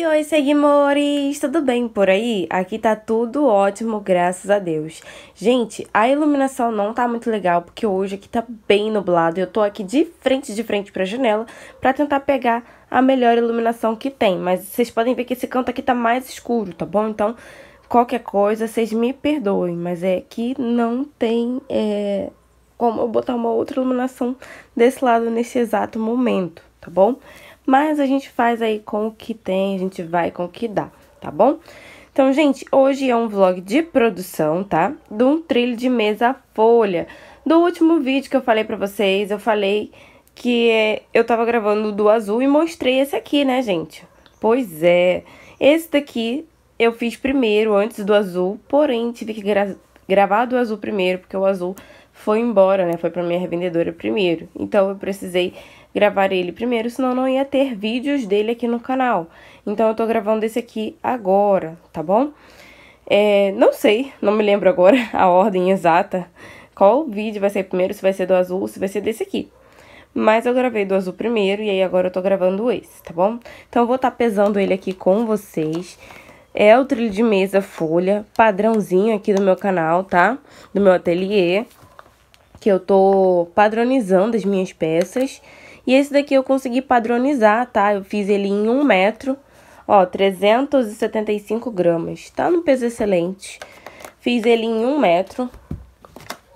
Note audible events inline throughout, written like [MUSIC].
Oi, oi, seguimores! Tudo bem por aí? Aqui tá tudo ótimo, graças a Deus. Gente, a iluminação não tá muito legal, porque hoje aqui tá bem nublado. Eu tô aqui de frente, de frente pra janela, pra tentar pegar a melhor iluminação que tem. Mas vocês podem ver que esse canto aqui tá mais escuro, tá bom? Então, qualquer coisa, vocês me perdoem, mas é que não tem é, como eu botar uma outra iluminação desse lado nesse exato momento, tá bom? Tá bom? mas a gente faz aí com o que tem, a gente vai com o que dá, tá bom? Então, gente, hoje é um vlog de produção, tá? De um trilho de mesa folha. Do último vídeo que eu falei pra vocês, eu falei que eu tava gravando do azul e mostrei esse aqui, né, gente? Pois é, esse daqui eu fiz primeiro, antes do azul, porém tive que gra gravar do azul primeiro, porque o azul foi embora, né? Foi pra minha revendedora primeiro. Então eu precisei gravar ele primeiro, senão não ia ter vídeos dele aqui no canal. Então eu tô gravando esse aqui agora, tá bom? É, não sei, não me lembro agora [LAUGHS] a ordem exata. Qual vídeo vai ser primeiro, se vai ser do azul, se vai ser desse aqui. Mas eu gravei do azul primeiro e aí agora eu tô gravando esse, tá bom? Então eu vou estar tá pesando ele aqui com vocês. É o trilho de mesa folha, padrãozinho aqui do meu canal, tá? Do meu ateliê, que eu tô padronizando as minhas peças. E esse daqui eu consegui padronizar, tá? Eu fiz ele em um metro, ó, 375 gramas. Tá num peso excelente. Fiz ele em um metro.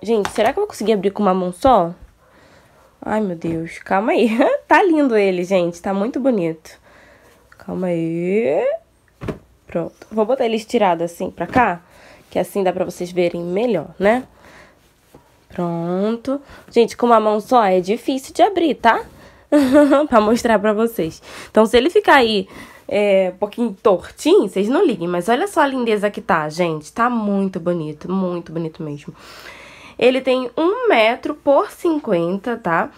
Gente, será que eu vou conseguir abrir com uma mão só? Ai, meu Deus, calma aí. [LAUGHS] tá lindo ele, gente, tá muito bonito. Calma aí. Pronto. Vou botar ele estirado assim pra cá, que assim dá pra vocês verem melhor, né? Pronto. Gente, com uma mão só é difícil de abrir, tá? [LAUGHS] para mostrar para vocês. Então, se ele ficar aí é, um pouquinho tortinho, vocês não liguem. Mas olha só a lindeza que tá, gente. Tá muito bonito, muito bonito mesmo. Ele tem 1 metro por 50, tá?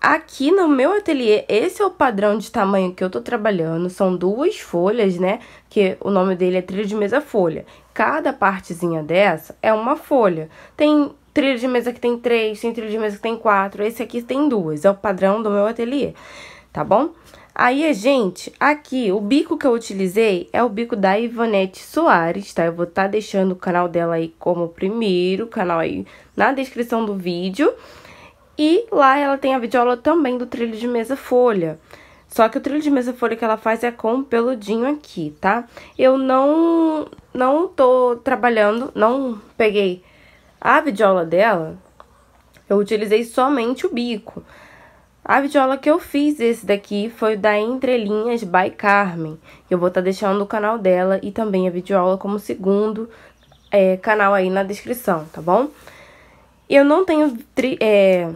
Aqui no meu ateliê, esse é o padrão de tamanho que eu tô trabalhando. São duas folhas, né? Que o nome dele é trilho de mesa folha. Cada partezinha dessa é uma folha. Tem Trilho de mesa que tem três, tem trilho de mesa que tem quatro. Esse aqui tem duas, é o padrão do meu ateliê, tá bom? Aí, gente, aqui, o bico que eu utilizei é o bico da Ivanete Soares, tá? Eu vou estar tá deixando o canal dela aí como primeiro, canal aí na descrição do vídeo. E lá ela tem a videoaula também do trilho de mesa folha. Só que o trilho de mesa folha que ela faz é com o peludinho aqui, tá? Eu não, não tô trabalhando, não peguei a videoaula dela, eu utilizei somente o bico. A videoaula que eu fiz esse daqui foi da Entre Linhas by Carmen. Eu vou estar tá deixando o canal dela e também a videoaula como segundo é, canal aí na descrição, tá bom? Eu não tenho é,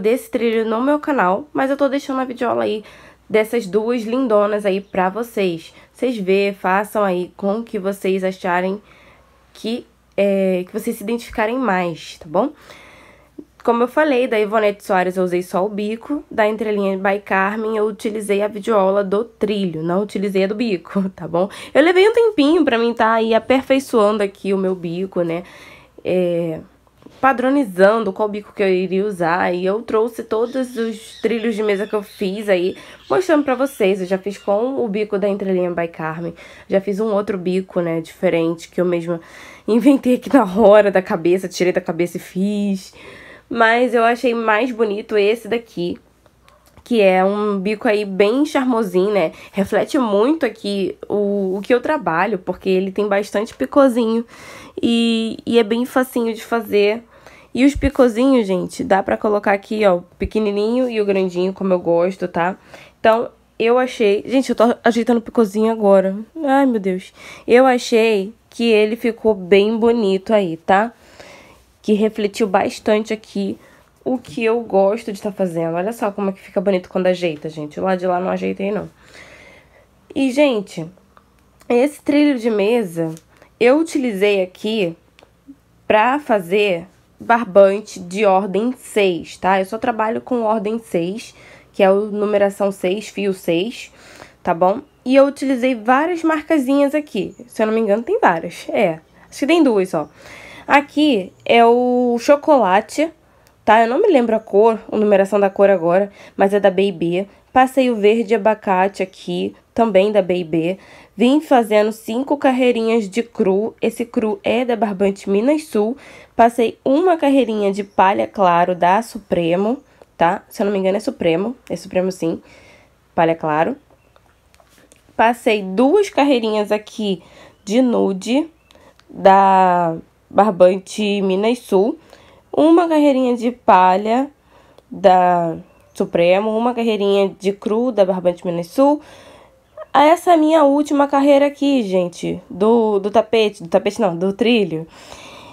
desse trilho no meu canal, mas eu tô deixando a videoaula aí dessas duas lindonas aí pra vocês. Vocês vê, façam aí com o que vocês acharem que é, que vocês se identificarem mais, tá bom? Como eu falei, da Ivonete Soares eu usei só o bico, da entrelinha by Carmen eu utilizei a videoaula do trilho, não utilizei a do bico, [LAUGHS] tá bom? Eu levei um tempinho pra mim estar tá aí aperfeiçoando aqui o meu bico, né? É, padronizando qual bico que eu iria usar. E eu trouxe todos os trilhos de mesa que eu fiz aí, mostrando pra vocês. Eu já fiz com o bico da entrelinha by Carmen. Já fiz um outro bico, né, diferente, que eu mesma inventei aqui na hora da cabeça, tirei da cabeça e fiz. Mas eu achei mais bonito esse daqui, que é um bico aí bem charmosinho, né? Reflete muito aqui o, o que eu trabalho, porque ele tem bastante picozinho e, e é bem facinho de fazer. E os picozinhos, gente, dá pra colocar aqui, ó, pequenininho e o grandinho, como eu gosto, tá? Então, eu achei... Gente, eu tô ajeitando o picozinho agora. Ai, meu Deus. Eu achei que ele ficou bem bonito aí, tá? Que refletiu bastante aqui o que eu gosto de estar tá fazendo. Olha só como é que fica bonito quando ajeita, gente. lá de lá não ajeitei, não. E, gente, esse trilho de mesa eu utilizei aqui pra fazer barbante de ordem 6, tá? Eu só trabalho com ordem 6, que é a numeração 6, fio 6, tá bom? E eu utilizei várias marcazinhas aqui. Se eu não me engano, tem várias. É, acho que tem duas ó. Aqui é o chocolate, tá? Eu não me lembro a cor, a numeração da cor agora, mas é da Baby. Passei o Verde Abacate aqui, também da B&B. Vim fazendo cinco carreirinhas de cru. Esse cru é da Barbante Minas Sul. Passei uma carreirinha de palha claro da Supremo, tá? Se eu não me engano é Supremo, é Supremo sim, palha claro. Passei duas carreirinhas aqui de nude da Barbante Minas Sul. Uma carreirinha de palha da Supremo, uma carreirinha de cru da Barbante Minas Sul. Ah, essa é a minha última carreira aqui, gente, do, do tapete, do tapete não, do trilho.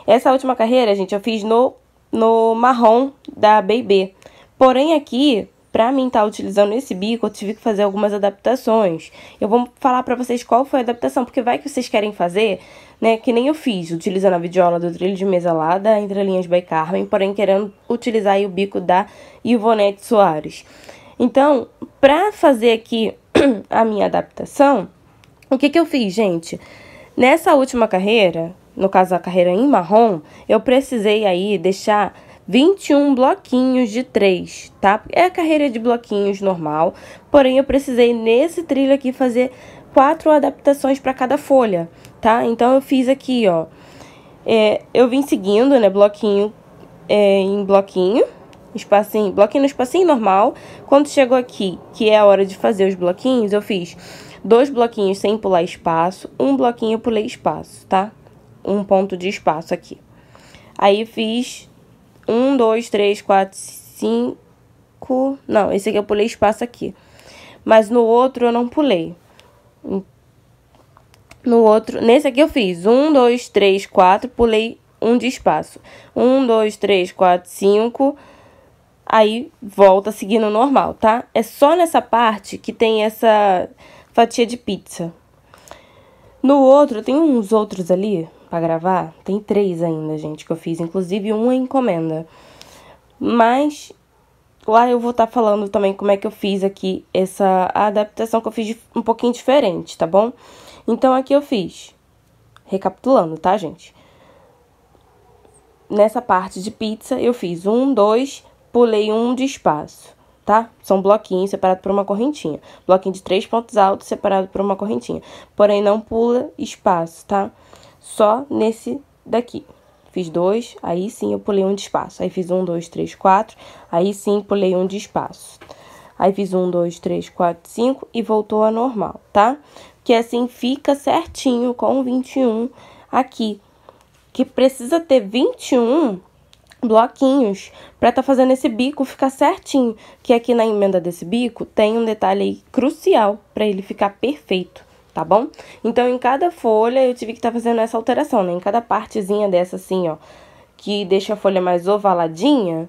Essa última carreira, gente, eu fiz no, no marrom da BB. Porém, aqui, pra mim estar tá utilizando esse bico, eu tive que fazer algumas adaptações. Eu vou falar pra vocês qual foi a adaptação, porque vai que vocês querem fazer né? Que nem eu fiz, utilizando a videola do trilho de mesa lá da Entre Linhas by Carmen, porém querendo utilizar aí o bico da Ivonete Soares. Então, para fazer aqui [CLEARS THROAT] a minha adaptação, o que, que eu fiz, gente? Nessa última carreira, no caso a carreira em marrom, eu precisei aí deixar 21 bloquinhos de 3, tá? É a carreira de bloquinhos normal, porém eu precisei nesse trilho aqui fazer quatro adaptações para cada folha tá? Então, eu fiz aqui, ó. É, eu vim seguindo, né, bloquinho é, em bloquinho, espacinho, bloquinho no espacinho normal. Quando chegou aqui, que é a hora de fazer os bloquinhos, eu fiz dois bloquinhos sem pular espaço, um bloquinho eu pulei espaço, tá? Um ponto de espaço aqui. Aí fiz um, dois, três, quatro, cinco. Não, esse aqui eu pulei espaço aqui. Mas no outro eu não pulei. No outro, nesse aqui eu fiz 1, 2, 3, 4, pulei um de espaço. 1, 2, 3, 4, 5, aí volta seguindo normal, tá? É só nessa parte que tem essa fatia de pizza. No outro, tem uns outros ali para gravar, tem três ainda, gente, que eu fiz, inclusive uma é encomenda. Mas lá tipo, ah, eu vou estar tá falando também como é que eu fiz aqui essa adaptação que eu fiz um pouquinho diferente, tá bom? Então, aqui eu fiz, recapitulando, tá, gente? Nessa parte de pizza, eu fiz um, dois, pulei um de espaço, tá? São bloquinhos separados por uma correntinha. Bloquinho de três pontos altos separado por uma correntinha. Porém, não pula espaço, tá? Só nesse daqui fiz dois, aí sim eu pulei um de espaço. Aí fiz um, dois, três, quatro, aí sim pulei um de espaço. Aí fiz um, dois, três, quatro, cinco e voltou a normal, tá? Que assim fica certinho com 21 aqui. Que precisa ter 21 bloquinhos para tá fazendo esse bico ficar certinho. Que aqui na emenda desse bico tem um detalhe aí crucial para ele ficar perfeito tá bom? Então, em cada folha, eu tive que estar tá fazendo essa alteração, né? Em cada partezinha dessa, assim, ó, que deixa a folha mais ovaladinha,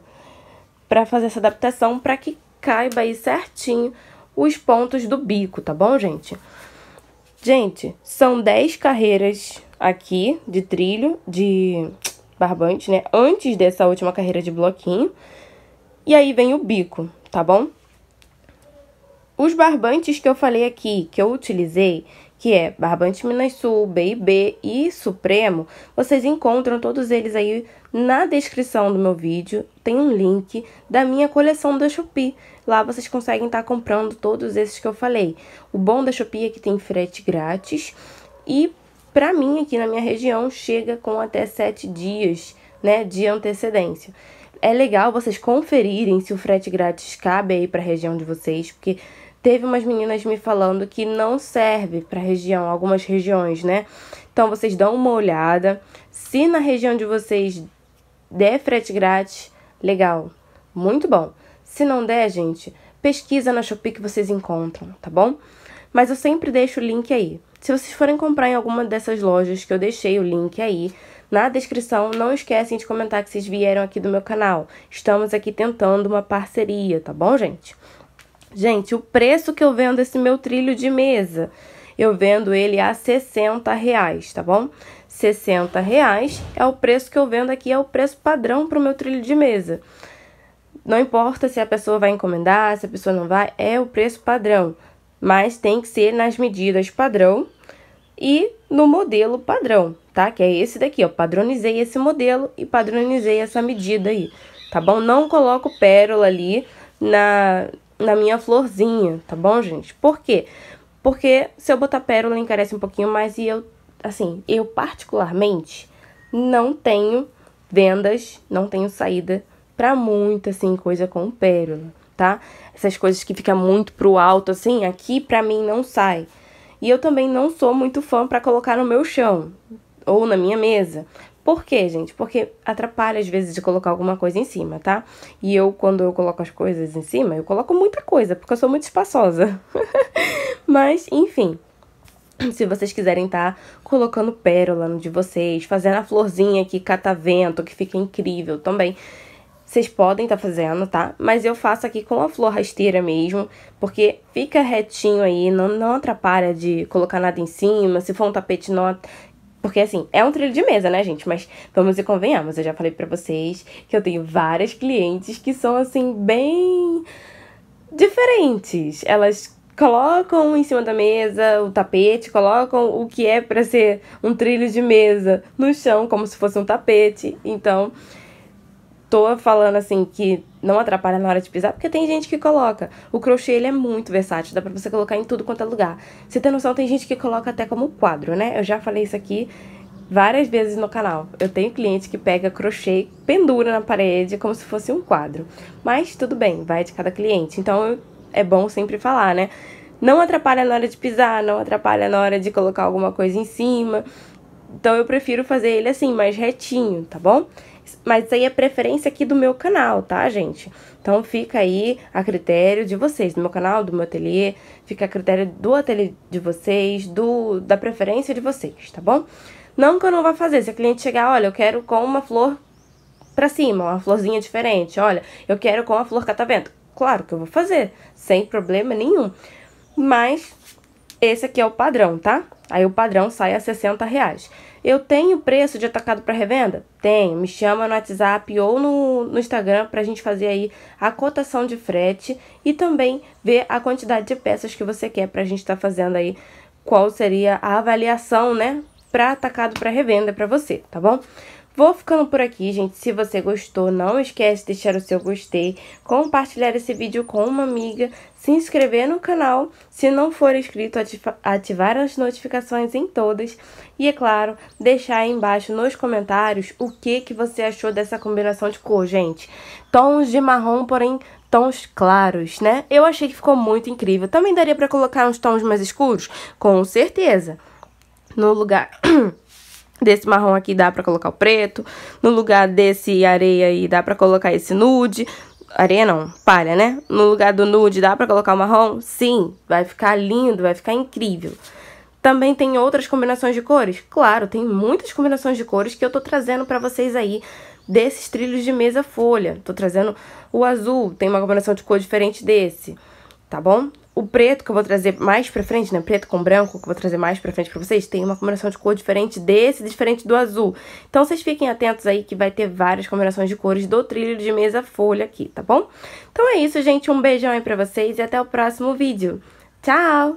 pra fazer essa adaptação, pra que caiba aí certinho os pontos do bico, tá bom, gente? Gente, são 10 carreiras aqui de trilho, de barbante, né? Antes dessa última carreira de bloquinho. E aí vem o bico, tá bom? Os barbantes que eu falei aqui, que eu utilizei, que é Barbante Minas Sul, B&B e Supremo, vocês encontram todos eles aí na descrição do meu vídeo. Tem um link da minha coleção da Shopee. Lá vocês conseguem estar tá comprando todos esses que eu falei. O bom da Shopee é que tem frete grátis e para mim aqui na minha região chega com até 7 dias, né, de antecedência. É legal vocês conferirem se o frete grátis cabe aí para a região de vocês, porque Teve umas meninas me falando que não serve para região, algumas regiões, né? Então vocês dão uma olhada. Se na região de vocês der frete grátis, legal, muito bom. Se não der, gente, pesquisa na Shopee que vocês encontram, tá bom? Mas eu sempre deixo o link aí. Se vocês forem comprar em alguma dessas lojas que eu deixei o link aí na descrição, não esquecem de comentar que vocês vieram aqui do meu canal. Estamos aqui tentando uma parceria, tá bom, gente? Gente, o preço que eu vendo esse meu trilho de mesa, eu vendo ele a 60 reais, tá bom? 60 reais é o preço que eu vendo aqui, é o preço padrão para o meu trilho de mesa. Não importa se a pessoa vai encomendar, se a pessoa não vai, é o preço padrão. Mas tem que ser nas medidas padrão e no modelo padrão, tá? Que é esse daqui, ó. Padronizei esse modelo e padronizei essa medida aí, tá bom? Não coloco pérola ali na na minha florzinha, tá bom, gente? Por quê? Porque se eu botar pérola encarece um pouquinho mais e eu, assim, eu particularmente não tenho vendas, não tenho saída pra muita, assim, coisa com pérola, tá? Essas coisas que fica muito pro alto, assim, aqui pra mim não sai. E eu também não sou muito fã para colocar no meu chão ou na minha mesa, por quê, gente? Porque atrapalha às vezes de colocar alguma coisa em cima, tá? E eu, quando eu coloco as coisas em cima, eu coloco muita coisa, porque eu sou muito espaçosa. [LAUGHS] Mas, enfim. Se vocês quiserem estar tá colocando pérola no de vocês, fazendo a florzinha que cata vento, que fica incrível também. Vocês podem estar tá fazendo, tá? Mas eu faço aqui com a flor rasteira mesmo, porque fica retinho aí, não, não atrapalha de colocar nada em cima. Se for um tapete, não porque, assim, é um trilho de mesa, né, gente? Mas vamos e convenhamos. Eu já falei para vocês que eu tenho várias clientes que são, assim, bem diferentes. Elas colocam em cima da mesa o tapete, colocam o que é para ser um trilho de mesa no chão, como se fosse um tapete. Então, tô falando assim que não atrapalha na hora de pisar, porque tem gente que coloca. O crochê ele é muito versátil, dá para você colocar em tudo quanto é lugar. Você tem noção, tem gente que coloca até como quadro, né? Eu já falei isso aqui várias vezes no canal. Eu tenho cliente que pega crochê, pendura na parede como se fosse um quadro. Mas tudo bem, vai de cada cliente. Então é bom sempre falar, né? Não atrapalha na hora de pisar, não atrapalha na hora de colocar alguma coisa em cima. Então eu prefiro fazer ele assim, mais retinho, tá bom? Mas aí é preferência aqui do meu canal, tá, gente? Então fica aí a critério de vocês, do meu canal, do meu ateliê, fica a critério do ateliê de vocês, do da preferência de vocês, tá bom? Não que eu não vá fazer, se a cliente chegar, olha, eu quero com uma flor pra cima, uma florzinha diferente, olha, eu quero com a flor catavento. Tá claro que eu vou fazer, sem problema nenhum. Mas esse aqui é o padrão, tá? Aí o padrão sai a 60 reais. Eu tenho preço de atacado para revenda? Tenho. Me chama no WhatsApp ou no, no Instagram para a gente fazer aí a cotação de frete e também ver a quantidade de peças que você quer para a gente estar tá fazendo aí qual seria a avaliação, né, para atacado para revenda para você, tá bom? Vou ficando por aqui, gente. Se você gostou, não esquece de deixar o seu gostei, compartilhar esse vídeo com uma amiga, se inscrever no canal, se não for inscrito, ativar as notificações em todas e, é claro, deixar aí embaixo nos comentários o que, que você achou dessa combinação de cor, gente. Tons de marrom, porém tons claros, né? Eu achei que ficou muito incrível. Também daria para colocar uns tons mais escuros? Com certeza. No lugar... [CLEARS THROAT] Desse marrom aqui dá pra colocar o preto. No lugar desse areia aí dá pra colocar esse nude. Areia não, palha, né? No lugar do nude dá pra colocar o marrom? Sim, vai ficar lindo, vai ficar incrível. Também tem outras combinações de cores? Claro, tem muitas combinações de cores que eu tô trazendo pra vocês aí desses trilhos de mesa folha. Tô trazendo o azul, tem uma combinação de cor diferente desse, tá bom? O preto que eu vou trazer mais pra frente, né? Preto com branco que eu vou trazer mais pra frente pra vocês, tem uma combinação de cor diferente desse, diferente do azul. Então vocês fiquem atentos aí que vai ter várias combinações de cores do trilho de mesa folha aqui, tá bom? Então é isso, gente. Um beijão aí pra vocês e até o próximo vídeo. Tchau!